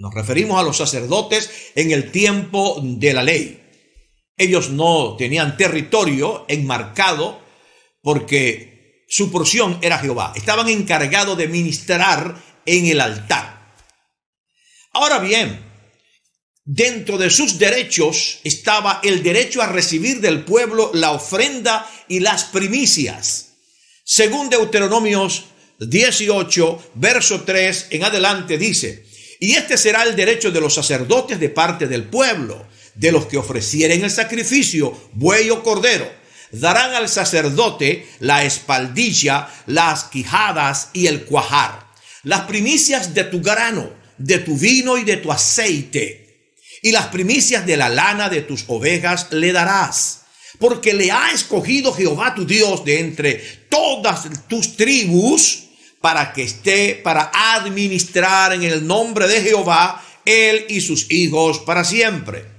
Nos referimos a los sacerdotes en el tiempo de la ley. Ellos no tenían territorio enmarcado porque su porción era Jehová. Estaban encargados de ministrar en el altar. Ahora bien, dentro de sus derechos estaba el derecho a recibir del pueblo la ofrenda y las primicias. Según Deuteronomios 18, verso 3 en adelante dice, y este será el derecho de los sacerdotes de parte del pueblo, de los que ofrecieren el sacrificio, buey o cordero. Darán al sacerdote la espaldilla, las quijadas y el cuajar, las primicias de tu grano, de tu vino y de tu aceite, y las primicias de la lana de tus ovejas le darás porque le ha escogido Jehová tu Dios de entre todas tus tribus para que esté, para administrar en el nombre de Jehová, él y sus hijos para siempre.